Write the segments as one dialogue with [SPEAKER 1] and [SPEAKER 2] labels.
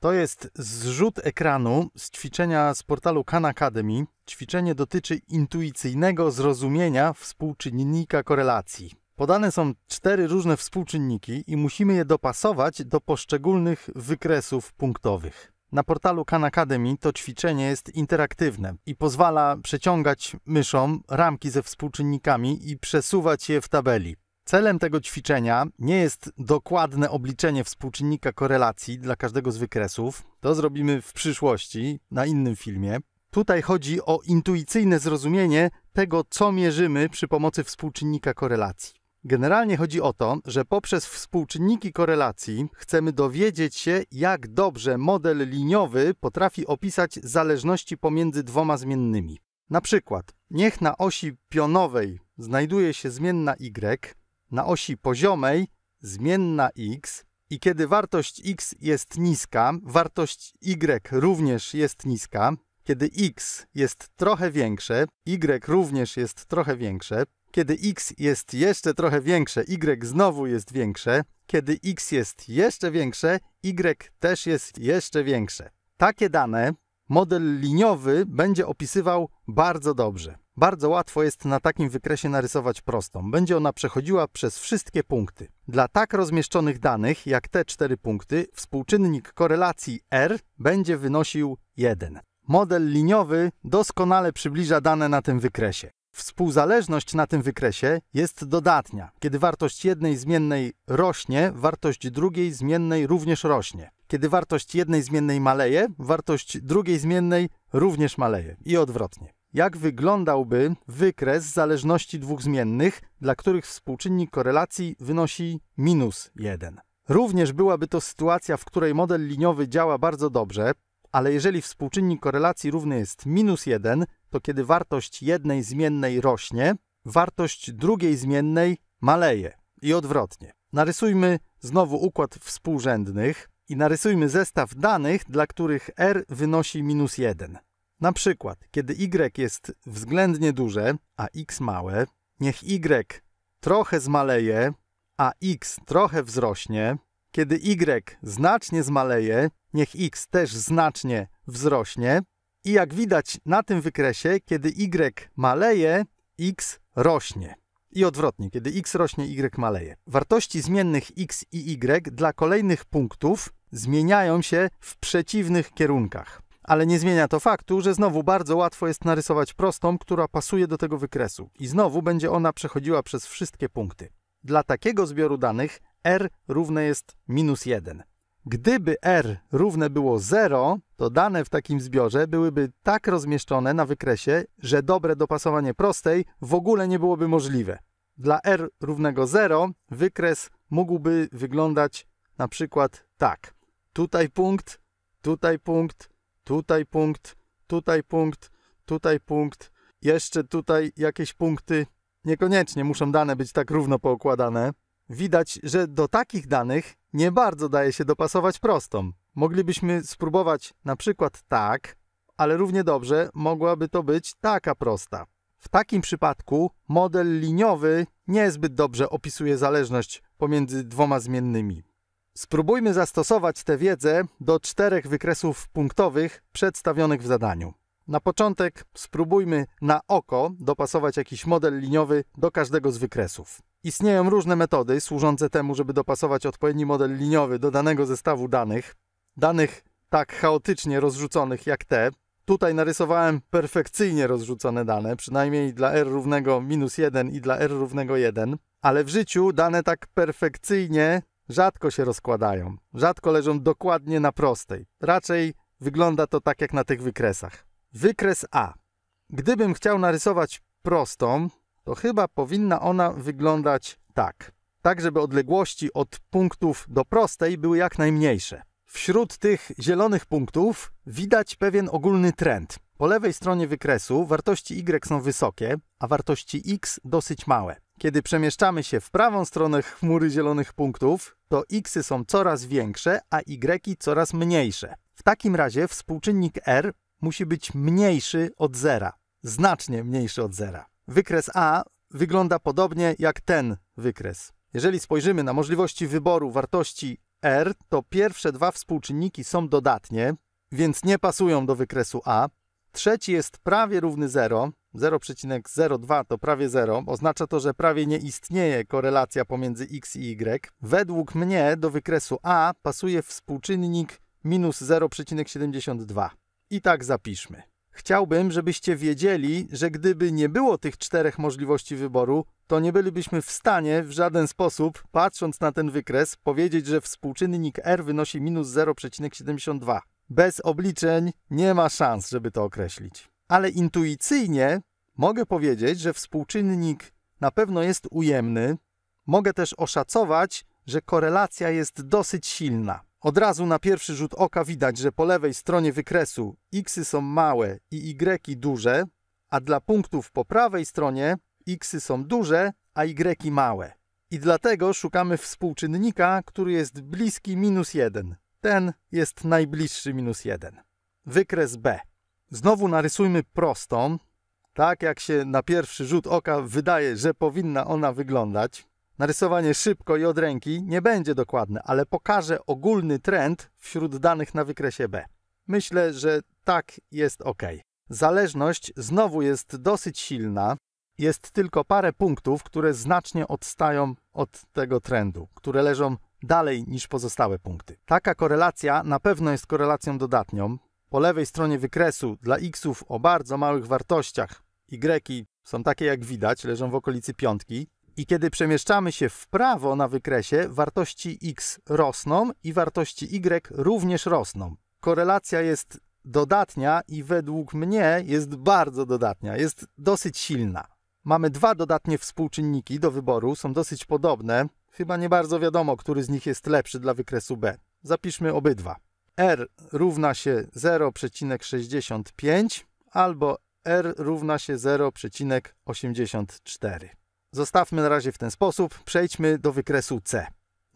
[SPEAKER 1] To jest zrzut ekranu z ćwiczenia z portalu Khan Academy. Ćwiczenie dotyczy intuicyjnego zrozumienia współczynnika korelacji. Podane są cztery różne współczynniki i musimy je dopasować do poszczególnych wykresów punktowych. Na portalu Khan Academy to ćwiczenie jest interaktywne i pozwala przeciągać myszą ramki ze współczynnikami i przesuwać je w tabeli. Celem tego ćwiczenia nie jest dokładne obliczenie współczynnika korelacji dla każdego z wykresów. To zrobimy w przyszłości, na innym filmie. Tutaj chodzi o intuicyjne zrozumienie tego, co mierzymy przy pomocy współczynnika korelacji. Generalnie chodzi o to, że poprzez współczynniki korelacji chcemy dowiedzieć się, jak dobrze model liniowy potrafi opisać zależności pomiędzy dwoma zmiennymi. Na przykład, niech na osi pionowej znajduje się zmienna y, na osi poziomej zmienna x i kiedy wartość x jest niska, wartość y również jest niska, kiedy x jest trochę większe, y również jest trochę większe, kiedy x jest jeszcze trochę większe, y znowu jest większe, kiedy x jest jeszcze większe, y też jest jeszcze większe. Takie dane model liniowy będzie opisywał bardzo dobrze. Bardzo łatwo jest na takim wykresie narysować prostą. Będzie ona przechodziła przez wszystkie punkty. Dla tak rozmieszczonych danych, jak te cztery punkty, współczynnik korelacji R będzie wynosił 1. Model liniowy doskonale przybliża dane na tym wykresie. Współzależność na tym wykresie jest dodatnia. Kiedy wartość jednej zmiennej rośnie, wartość drugiej zmiennej również rośnie. Kiedy wartość jednej zmiennej maleje, wartość drugiej zmiennej również maleje i odwrotnie jak wyglądałby wykres zależności dwóch zmiennych, dla których współczynnik korelacji wynosi minus 1. Również byłaby to sytuacja, w której model liniowy działa bardzo dobrze, ale jeżeli współczynnik korelacji równy jest minus 1, to kiedy wartość jednej zmiennej rośnie, wartość drugiej zmiennej maleje i odwrotnie. Narysujmy znowu układ współrzędnych i narysujmy zestaw danych, dla których r wynosi minus 1. Na przykład, kiedy y jest względnie duże, a x małe, niech y trochę zmaleje, a x trochę wzrośnie. Kiedy y znacznie zmaleje, niech x też znacznie wzrośnie. I jak widać na tym wykresie, kiedy y maleje, x rośnie. I odwrotnie, kiedy x rośnie, y maleje. Wartości zmiennych x i y dla kolejnych punktów zmieniają się w przeciwnych kierunkach. Ale nie zmienia to faktu, że znowu bardzo łatwo jest narysować prostą, która pasuje do tego wykresu i znowu będzie ona przechodziła przez wszystkie punkty. Dla takiego zbioru danych r równe jest minus 1. Gdyby r równe było 0, to dane w takim zbiorze byłyby tak rozmieszczone na wykresie, że dobre dopasowanie prostej w ogóle nie byłoby możliwe. Dla r równego 0 wykres mógłby wyglądać na przykład tak. Tutaj punkt, tutaj punkt, tutaj punkt, tutaj punkt, tutaj punkt, jeszcze tutaj jakieś punkty. Niekoniecznie muszą dane być tak równo poukładane. Widać, że do takich danych nie bardzo daje się dopasować prostą. Moglibyśmy spróbować na przykład tak, ale równie dobrze mogłaby to być taka prosta. W takim przypadku model liniowy niezbyt dobrze opisuje zależność pomiędzy dwoma zmiennymi. Spróbujmy zastosować tę wiedzę do czterech wykresów punktowych przedstawionych w zadaniu. Na początek spróbujmy na oko dopasować jakiś model liniowy do każdego z wykresów. Istnieją różne metody służące temu, żeby dopasować odpowiedni model liniowy do danego zestawu danych. Danych tak chaotycznie rozrzuconych jak te. Tutaj narysowałem perfekcyjnie rozrzucone dane, przynajmniej dla r równego minus 1 i dla r równego 1, ale w życiu dane tak perfekcyjnie rzadko się rozkładają, rzadko leżą dokładnie na prostej. Raczej wygląda to tak jak na tych wykresach. Wykres A. Gdybym chciał narysować prostą, to chyba powinna ona wyglądać tak. Tak, żeby odległości od punktów do prostej były jak najmniejsze. Wśród tych zielonych punktów widać pewien ogólny trend. Po lewej stronie wykresu wartości y są wysokie, a wartości x dosyć małe. Kiedy przemieszczamy się w prawą stronę chmury zielonych punktów, to xy są coraz większe, a y coraz mniejsze. W takim razie współczynnik r musi być mniejszy od zera. Znacznie mniejszy od zera. Wykres A wygląda podobnie jak ten wykres. Jeżeli spojrzymy na możliwości wyboru wartości r, to pierwsze dwa współczynniki są dodatnie, więc nie pasują do wykresu A. Trzeci jest prawie równy 0, 0,02 to prawie 0, oznacza to, że prawie nie istnieje korelacja pomiędzy x i y. Według mnie do wykresu A pasuje współczynnik minus 0,72. I tak zapiszmy. Chciałbym, żebyście wiedzieli, że gdyby nie było tych czterech możliwości wyboru, to nie bylibyśmy w stanie w żaden sposób, patrząc na ten wykres, powiedzieć, że współczynnik R wynosi minus 0,72. Bez obliczeń nie ma szans, żeby to określić ale intuicyjnie mogę powiedzieć, że współczynnik na pewno jest ujemny. Mogę też oszacować, że korelacja jest dosyć silna. Od razu na pierwszy rzut oka widać, że po lewej stronie wykresu xy są małe i y duże, a dla punktów po prawej stronie xy są duże, a y małe. I dlatego szukamy współczynnika, który jest bliski minus 1. Ten jest najbliższy minus 1. Wykres B. Znowu narysujmy prostą, tak jak się na pierwszy rzut oka wydaje, że powinna ona wyglądać. Narysowanie szybko i od ręki nie będzie dokładne, ale pokaże ogólny trend wśród danych na wykresie B. Myślę, że tak jest ok. Zależność znowu jest dosyć silna. Jest tylko parę punktów, które znacznie odstają od tego trendu, które leżą dalej niż pozostałe punkty. Taka korelacja na pewno jest korelacją dodatnią, po lewej stronie wykresu dla xów o bardzo małych wartościach, y są takie jak widać, leżą w okolicy piątki, i kiedy przemieszczamy się w prawo na wykresie, wartości x rosną i wartości y również rosną. Korelacja jest dodatnia i według mnie jest bardzo dodatnia, jest dosyć silna. Mamy dwa dodatnie współczynniki do wyboru, są dosyć podobne. Chyba nie bardzo wiadomo, który z nich jest lepszy dla wykresu B. Zapiszmy obydwa. R równa się 0,65 albo R równa się 0,84. Zostawmy na razie w ten sposób, przejdźmy do wykresu C.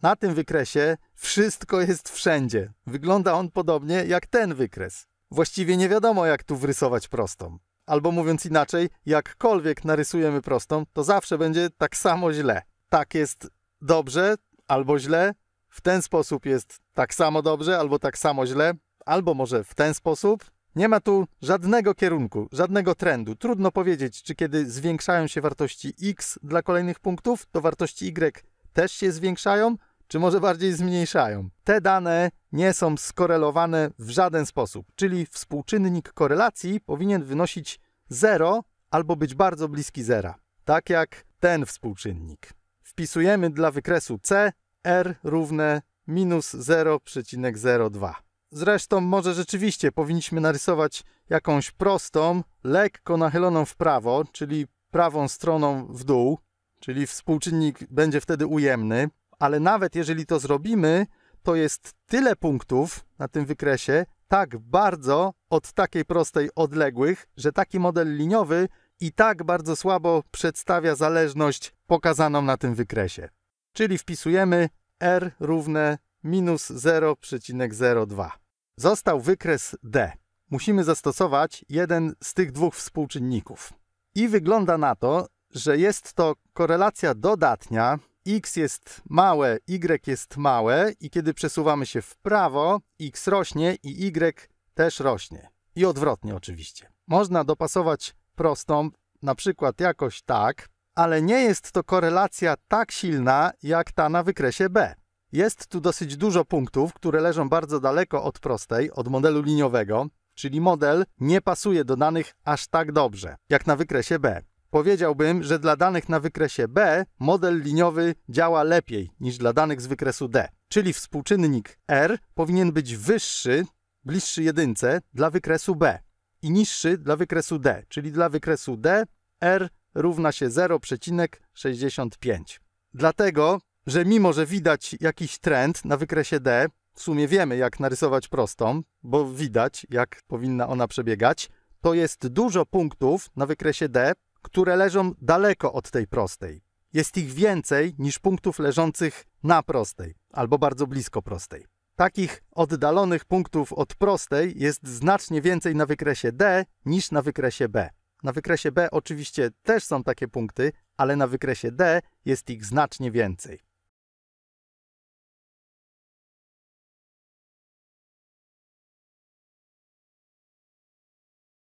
[SPEAKER 1] Na tym wykresie wszystko jest wszędzie. Wygląda on podobnie jak ten wykres. Właściwie nie wiadomo, jak tu wrysować prostą. Albo mówiąc inaczej, jakkolwiek narysujemy prostą, to zawsze będzie tak samo źle. Tak jest dobrze albo źle, w ten sposób jest tak samo dobrze, albo tak samo źle, albo może w ten sposób. Nie ma tu żadnego kierunku, żadnego trendu. Trudno powiedzieć, czy kiedy zwiększają się wartości x dla kolejnych punktów, to wartości y też się zwiększają, czy może bardziej zmniejszają. Te dane nie są skorelowane w żaden sposób, czyli współczynnik korelacji powinien wynosić 0 albo być bardzo bliski zera, tak jak ten współczynnik. Wpisujemy dla wykresu C r równe minus 0,02. Zresztą może rzeczywiście powinniśmy narysować jakąś prostą, lekko nachyloną w prawo, czyli prawą stroną w dół, czyli współczynnik będzie wtedy ujemny, ale nawet jeżeli to zrobimy, to jest tyle punktów na tym wykresie, tak bardzo od takiej prostej odległych, że taki model liniowy i tak bardzo słabo przedstawia zależność pokazaną na tym wykresie. Czyli wpisujemy r równe minus 0,02. Został wykres d. Musimy zastosować jeden z tych dwóch współczynników. I wygląda na to, że jest to korelacja dodatnia. x jest małe, y jest małe i kiedy przesuwamy się w prawo, x rośnie i y też rośnie. I odwrotnie oczywiście. Można dopasować prostą, na przykład jakoś tak, ale nie jest to korelacja tak silna jak ta na wykresie B. Jest tu dosyć dużo punktów, które leżą bardzo daleko od prostej, od modelu liniowego, czyli model nie pasuje do danych aż tak dobrze jak na wykresie B. Powiedziałbym, że dla danych na wykresie B model liniowy działa lepiej niż dla danych z wykresu D, czyli współczynnik R powinien być wyższy, bliższy jedynce dla wykresu B i niższy dla wykresu D, czyli dla wykresu D R równa się 0,65. Dlatego, że mimo, że widać jakiś trend na wykresie D, w sumie wiemy, jak narysować prostą, bo widać, jak powinna ona przebiegać, to jest dużo punktów na wykresie D, które leżą daleko od tej prostej. Jest ich więcej niż punktów leżących na prostej albo bardzo blisko prostej. Takich oddalonych punktów od prostej jest znacznie więcej na wykresie D niż na wykresie B. Na wykresie B oczywiście też są takie punkty, ale na wykresie D jest ich znacznie więcej.